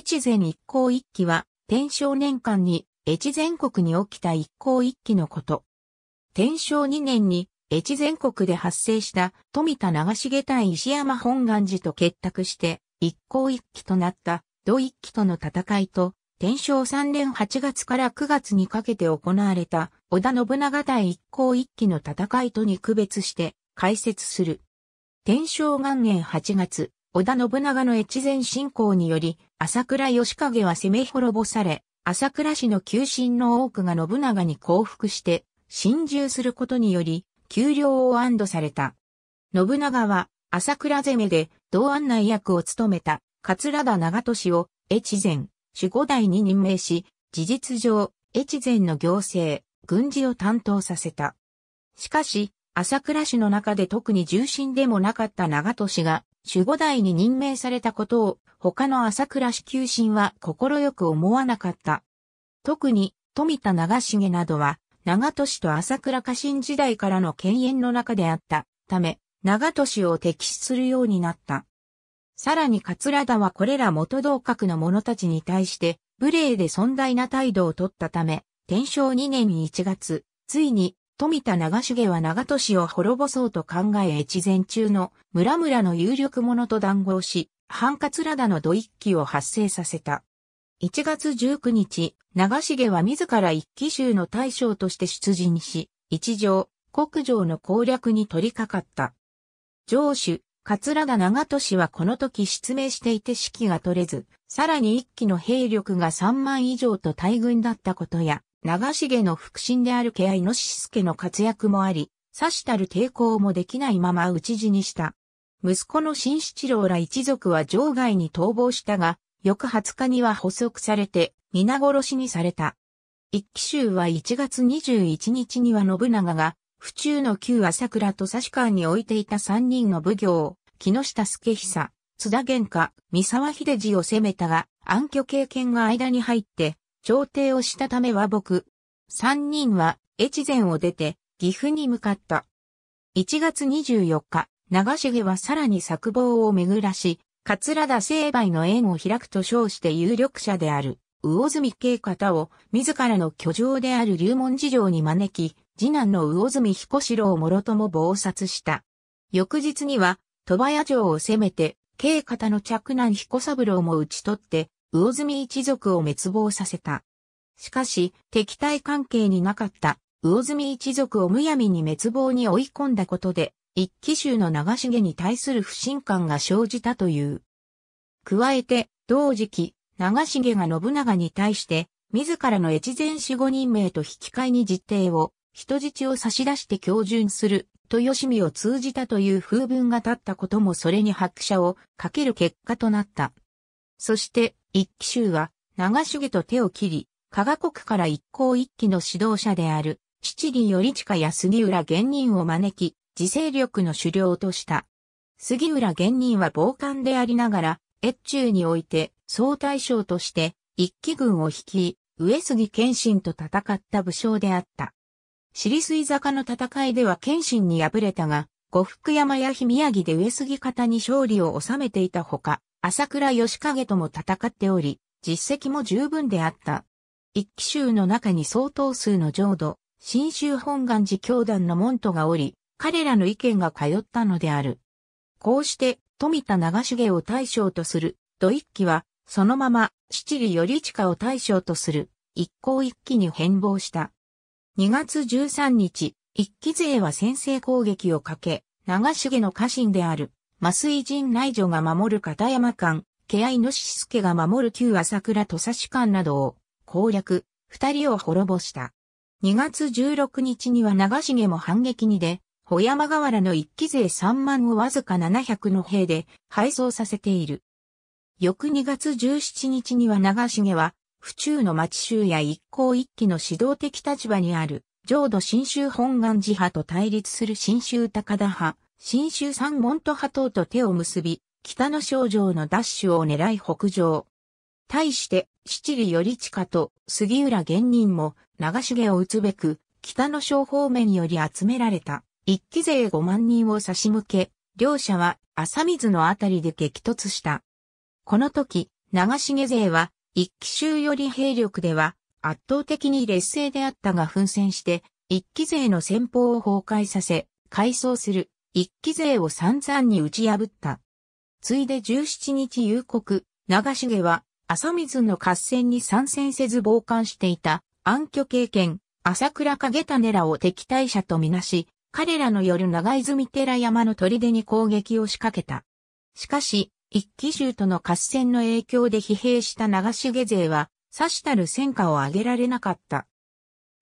越前一向一揆は、天正年間に、越前国に起きた一向一揆のこと。天正2年に、越前国で発生した富田長重対石山本願寺と結託して、一向一揆となった土一揆との戦いと、天正3年8月から9月にかけて行われた織田信長対一向一揆の戦いとに区別して解説する。天正元年8月、織田信長の越前侵攻により、朝倉義景は攻め滅ぼされ、朝倉氏の旧臣の多くが信長に降伏して、侵入することにより、給料を安堵された。信長は、朝倉攻めで、同案内役を務めた、桂田長利を、越前、守護代に任命し、事実上、越前の行政、軍事を担当させた。しかし、朝倉氏の中で特に重臣でもなかった長利が、守護代に任命されたことを他の朝倉市球神は心よく思わなかった。特に富田長重などは長年と朝倉家臣時代からの犬猿の中であったため長年を敵視するようになった。さらに桂田はこれら元同格の者たちに対して無礼で尊大な態度をとったため天正2年1月、ついに富田長重は長年市を滅ぼそうと考え越前中の村々の有力者と談合し、ツ桂田の土一揆を発生させた。1月19日、長重は自ら一揆衆の大将として出陣し、一条、国城の攻略に取り掛かった。城主、桂田長年はこの時失明していて指揮が取れず、さらに一揆の兵力が3万以上と大軍だったことや、長重の腹心であるケアイノシスケの活躍もあり、刺したる抵抗もできないまま討ち死にした。息子の新七郎ら一族は城外に逃亡したが、翌20日には捕捉されて、皆殺しにされた。一騎衆は1月21日には信長が、府中の旧朝倉と差川に置いていた三人の奉行、木下助久、津田玄家、三沢秀治を攻めたが、暗挙経験が間に入って、調停をしたため和睦。三人は越前を出て岐阜に向かった。1月24日、長重はさらに作望を巡らし、桂田成敗の縁を開くと称して有力者である、魚住慶方を自らの居城である龍門寺城に招き、次男の魚住彦四郎を諸とも暴殺した。翌日には、鳥羽屋城を攻めて、慶方の嫡男彦三郎も討ち取って、魚住一族を滅亡させた。しかし、敵対関係になかった魚住一族をむやみに滅亡に追い込んだことで、一騎衆の長重に対する不信感が生じたという。加えて、同時期、長重が信長に対して、自らの越前守護人名と引き換えに実定を、人質を差し出して教順する、と吉見を通じたという風文が立ったこともそれに拍車をかける結果となった。そして、一騎衆は、長重と手を切り、加賀国から一向一騎の指導者である、七里頼近や杉浦玄人を招き、自勢力の首領とした。杉浦玄人は傍観でありながら、越中において、総大将として、一騎軍を率い、上杉謙信と戦った武将であった。尻水坂の戦いでは謙信に敗れたが、呉服山や日宮城で上杉方に勝利を収めていたほか、朝倉義景とも戦っており、実績も十分であった。一騎衆の中に相当数の浄土、新州本願寺教団の門徒がおり、彼らの意見が通ったのである。こうして富田長重を大将とする、土一騎は、そのまま七里頼近を大将とする、一向一騎に変貌した。2月13日、一騎勢は先制攻撃をかけ、長重の家臣である麻酔陣内助が守る片山館、ケアイノシスケが守る旧朝倉土佐市館などを攻略、二人を滅ぼした。2月16日には長重も反撃にで、小山河原の一期勢3万をわずか700の兵で敗走させている。翌2月17日には長重は、府中の町衆や一向一騎の指導的立場にある、浄土新州本願寺派と対立する新州高田派、新州三門と波頭と手を結び、北の省城の奪取を狙い北上。対して、七里地下と杉浦玄人も長重を打つべく、北の省方面より集められた一期勢5万人を差し向け、両者は浅水のあたりで激突した。この時、長重勢は一期州より兵力では圧倒的に劣勢であったが奮戦して、一期勢の戦法を崩壊させ、改装する。一期勢を散々に打ち破った。ついで17日夕刻、長重は、朝水の合戦に参戦せず傍観していた、暗挙経験、朝倉影種らを敵対者とみなし、彼らの夜長泉寺山の砦に攻撃を仕掛けた。しかし、一騎衆との合戦の影響で疲弊した長重勢は、さしたる戦果を上げられなかった。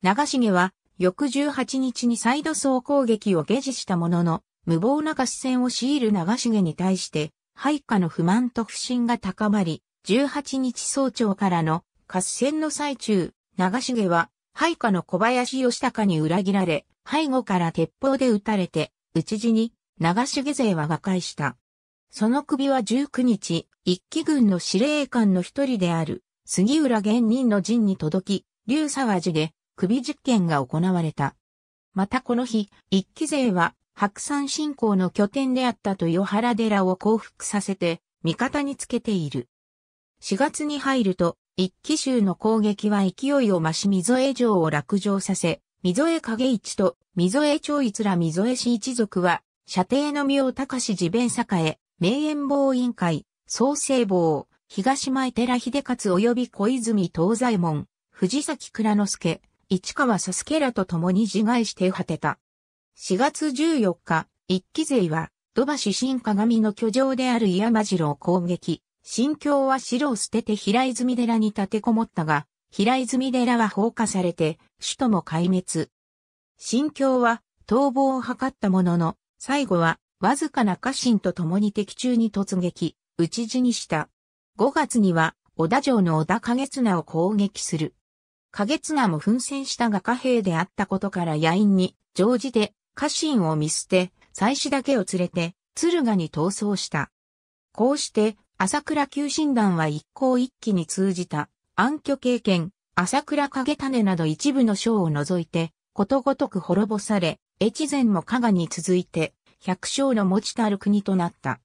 長重は、翌18日に再度総攻撃を下示したものの、無謀な合戦を強いる長重に対して、配下の不満と不信が高まり、18日早朝からの合戦の最中、長重は配下の小林義隆に裏切られ、背後から鉄砲で撃たれて、討ち死に、長重勢は瓦解した。その首は19日、一騎軍の司令官の一人である、杉浦玄人の陣に届き、竜沢寺で首実験が行われた。またこの日、一騎勢は白山信仰の拠点であった豊原寺を降伏させて、味方につけている。4月に入ると、一騎衆の攻撃は勢いを増し溝江城を落城させ、溝江影一と溝江長一ら溝江氏一族は、射程の妙高志自弁栄、名演防委員会、創生坊、東前寺秀勝及び小泉東左衛門、藤崎倉之助、市川佐助らと共に自害して果てた。4月14日、一騎勢は、土橋新鏡の居城である岩間城を攻撃。新京は城を捨てて平泉寺に立てこもったが、平泉寺は放火されて、首都も壊滅。新京は逃亡を図ったものの、最後はわずかな家臣と共に敵中に突撃、討ち死にした。5月には、小田城の小田影綱を攻撃する。影綱も奮戦したが貨幣であったことから野因に、乗じて家臣を見捨て、妻子だけを連れて、敦賀に逃走した。こうして、朝倉旧診団は一向一揆に通じた、暗挙経験、朝倉影種など一部の章を除いて、ことごとく滅ぼされ、越前も加賀に続いて、百姓の持ちたる国となった。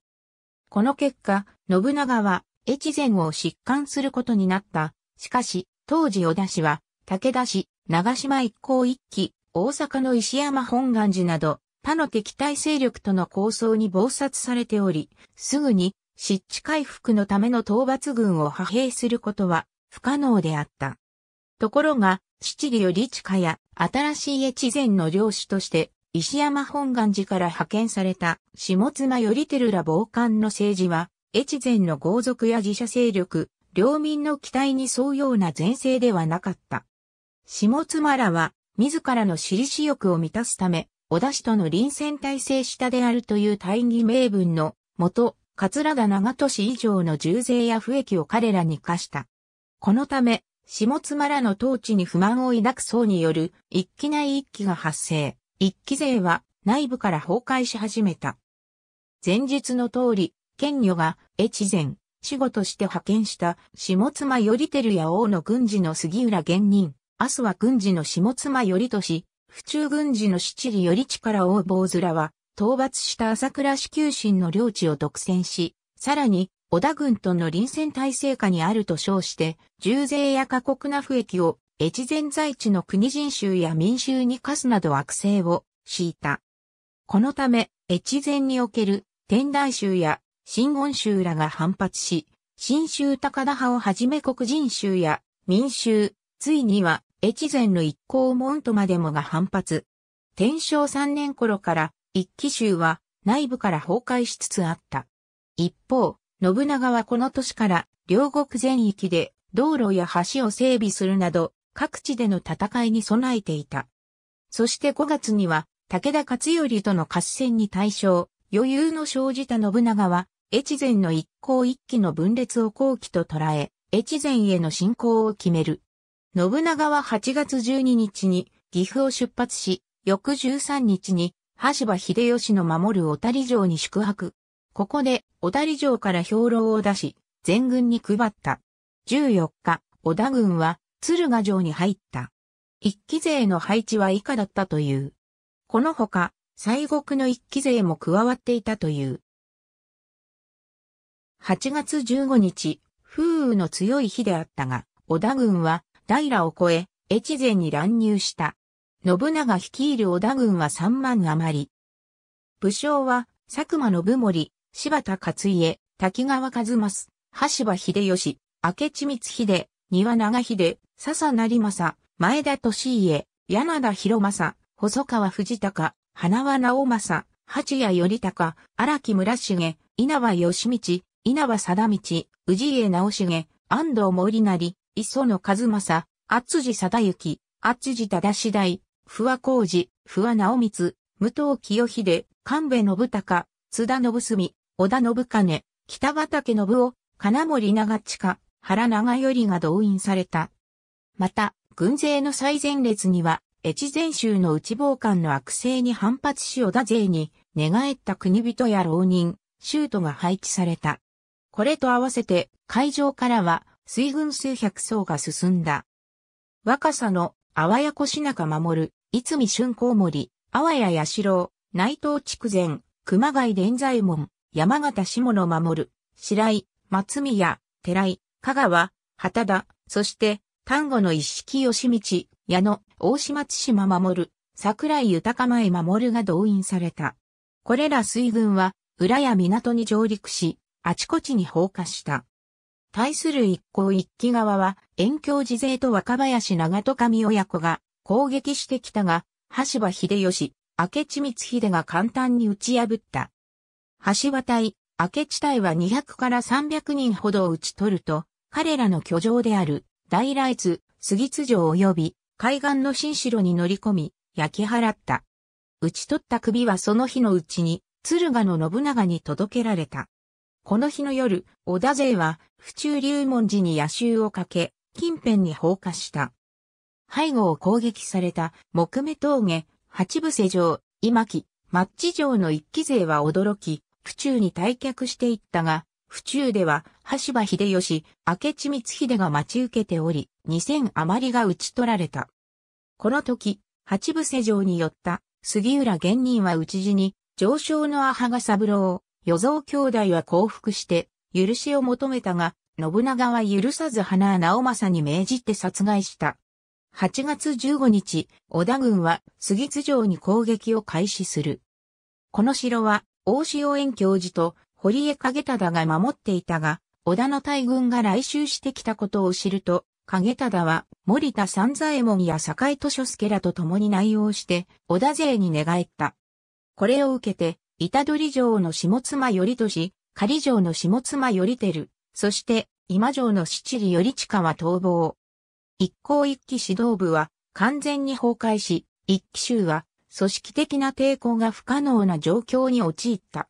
この結果、信長は、越前を疾患することになった。しかし、当時小田氏は、武田氏、長島一向一揆、大阪の石山本願寺など、他の敵対勢力との抗争に謀殺されており、すぐに湿地回復のための討伐軍を派兵することは不可能であった。ところが、七里より地下や新しい越前の領主として石山本願寺から派遣された下妻頼照ら傍観の政治は、越前の豪族や自社勢力、領民の期待に沿うような前世ではなかった。下妻らは自らの私利私欲を満たすため、小田氏との臨戦体制下であるという大義名分のもと、桂田長都市以上の重税や不益を彼らに課した。このため、下妻らの統治に不満を抱く層による一気内一気が発生、一気税は内部から崩壊し始めた。前述の通り、県女が越前、死後として派遣した下妻頼照や王の軍事の杉浦元人、明日は軍事の下妻よりとし、府中軍事の七里より力を坊面は、討伐した朝倉市旧神の領地を独占し、さらに、織田軍との臨戦体制下にあると称して、重税や過酷な不益を、越前在地の国人衆や民衆に課すなど悪性を敷いた。このため、越前における天台衆や新言衆らが反発し、新州高田派をはじめ黒人衆や民衆、ついには越前の一向門とまでもが反発。天正3年頃から一騎衆は内部から崩壊しつつあった。一方、信長はこの年から両国全域で道路や橋を整備するなど各地での戦いに備えていた。そして5月には武田勝頼との合戦に対象、余裕の生じた信長は越前の一向一揆の分裂を後期と捉え、越前への侵攻を決める。信長は8月12日に岐阜を出発し、翌13日に羽柴秀吉の守る小谷城に宿泊。ここで小谷城から兵糧を出し、全軍に配った。14日、小田軍は鶴ヶ城に入った。一期勢の配置は以下だったという。このほか、西国の一期勢も加わっていたという。8月15日、風雨の強い日であったが、小田軍は平を越え、越前に乱入した。信長率いる織田軍は3万余り。武将は、佐久間信盛、柴田勝家、滝川和正、羽柴秀吉、明智光秀、庭長秀、笹成政、前田利家、柳田広正、細川藤高、花輪直政、八谷頼隆、荒木村重、稲葉義道、稲葉貞道、氏家直重、安藤森成、磯野和正、厚地貞幸、厚地忠次第、不和浩二、不和直光、武藤清秀、神戸信孝、津田信澄、織田信兼、北畠信夫、金森長近、原長頼が動員された。また、軍勢の最前列には、越前州の内防官の悪性に反発し織田勢に、寝返った国人や浪人、州都が配置された。これと合わせて、会場からは、水軍数百層が進んだ。若さの、あわやこしなか守、いつみ春光森、あわや八う、内藤筑前、熊谷伝左衛門、山形下野守、る、白井、松宮、寺井、香川、畑田、そして、丹後の一式吉道、矢野、大島津島守、る、桜井豊前守が動員された。これら水軍は、浦や港に上陸し、あちこちに放火した。対する一向一揆側は、遠京寺勢と若林長戸上親子が攻撃してきたが、橋場秀吉、明智光秀が簡単に打ち破った。橋場隊、明智隊は200から300人ほどを打ち取ると、彼らの居城である、大来津、杉津城及び、海岸の新城に乗り込み、焼き払った。打ち取った首はその日のうちに、鶴賀の信長に届けられた。この日の夜、織田勢は、府中龍門寺に野襲をかけ、近辺に放火した。背後を攻撃された木目峠、八伏城、今木、マッチ城の一期勢は驚き、府中に退却していったが、府中では、橋場秀吉、明智光秀が待ち受けており、二千余りが討ち取られた。この時、八伏城に寄った杉浦玄人は討ち死に、上昇の阿波が三郎与蔵兄弟は降伏して、許しを求めたが、信長は許さず花直政に命じて殺害した。8月15日、織田軍は杉津城に攻撃を開始する。この城は、大塩園教授と堀江景忠が守っていたが、織田の大軍が来襲してきたことを知ると、影忠は森田三左衛門や坂井図書助らと共に内容して、織田勢に寝返った。これを受けて、板取城の下妻頼俊、仮城の下妻頼輝、そして今城の七里頼親は逃亡。一向一揆指導部は完全に崩壊し、一揆州は組織的な抵抗が不可能な状況に陥った。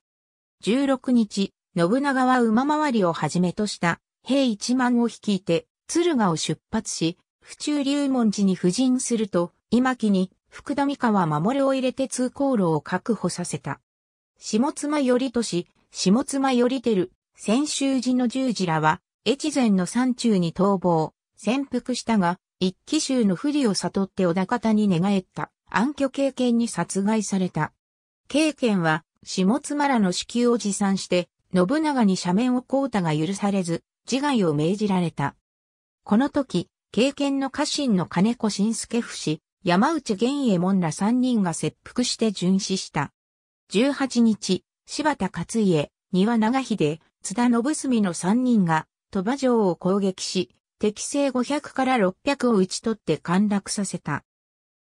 16日、信長は馬回りをはじめとした兵一万を率いて敦賀を出発し、府中龍門寺に布陣すると、今木に福田三河守を入れて通行路を確保させた。下妻頼し、下妻頼る、千秋寺の十字らは、越前の山中に逃亡、潜伏したが、一騎衆の不利を悟って小田方に寝返った、暗挙経験に殺害された。経験は、下妻らの支給を持参して、信長に斜面をこうたが許されず、自害を命じられた。この時、経験の家臣の金子新助夫死、山内玄衛門ら三人が切腹して巡死した。18日、柴田勝家、庭長秀、津田信澄の3人が、鳥羽城を攻撃し、敵性500から600を打ち取って陥落させた。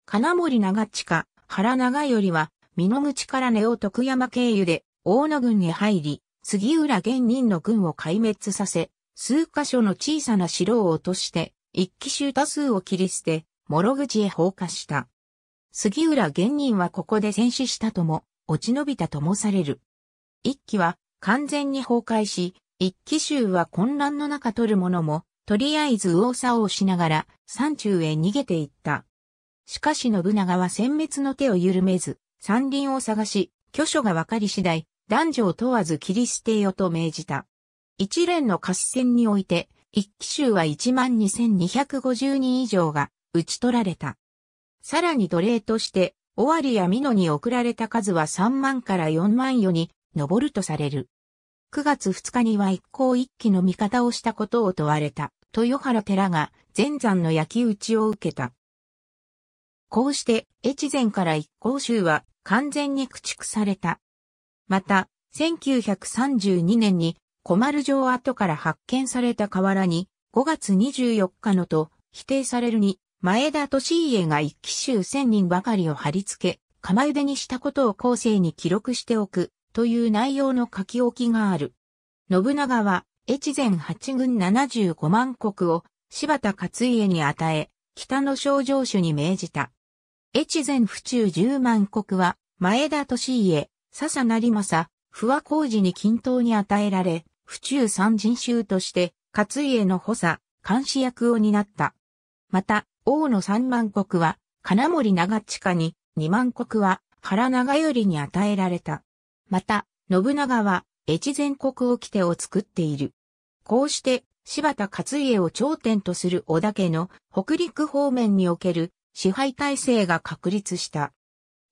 金森長近、原長よりは、美濃口から根尾徳山経由で、大野軍に入り、杉浦玄人の軍を壊滅させ、数箇所の小さな城を落として、一騎集多数を切り捨て、諸口へ放火した。杉浦玄人はここで戦死したとも、落ち延びたともされる。一機は完全に崩壊し、一機衆は混乱の中取るものも、とりあえず右往左往しながら山中へ逃げていった。しかし信長は殲滅の手を緩めず、山林を探し、居所が分かり次第、男女を問わず切り捨てよと命じた。一連の合戦において、一騎衆は12,250人以上が討ち取られた。さらに奴隷として尾張や美濃に送られた数は3万から4万余に上るとされる。9月2日には一向一揆の味方をしたことを問われた豊原寺が前山の焼き打ちを受けた。こうして越前から一向州は完全に駆逐された。また、1932年に小丸城跡から発見された河原に5月24日のと否定されるに前田利家が一騎衆千人ばかりを貼り付け、釜茹でにしたことを後世に記録しておく、という内容の書き置きがある。信長は、越前八軍七十五万国を柴田勝家に与え、北の小城主に命じた。越前府中十万国は、前田利家、笹成政、不和工事に均等に与えられ、府中三人衆として、勝家の補佐、監視役を担った。また、王の三万国は、金森長近に、二万国は、原長頼に与えられた。また、信長は、越前国をてを作っている。こうして、柴田勝家を頂点とする織田家の北陸方面における支配体制が確立した。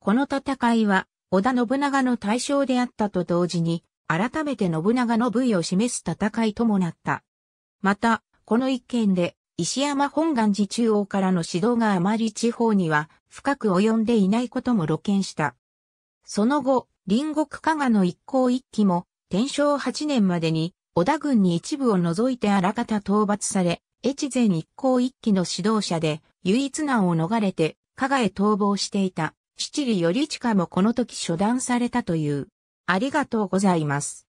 この戦いは、織田信長の対象であったと同時に、改めて信長の部位を示す戦いともなった。また、この一件で、石山本願寺中央からの指導があまり地方には深く及んでいないことも露見した。その後、隣国加賀の一向一揆も、天正8年までに、織田軍に一部を除いてあらかた討伐され、越前一向一揆の指導者で、唯一難を逃れて、加賀へ逃亡していた、七里頼下もこの時処断されたという。ありがとうございます。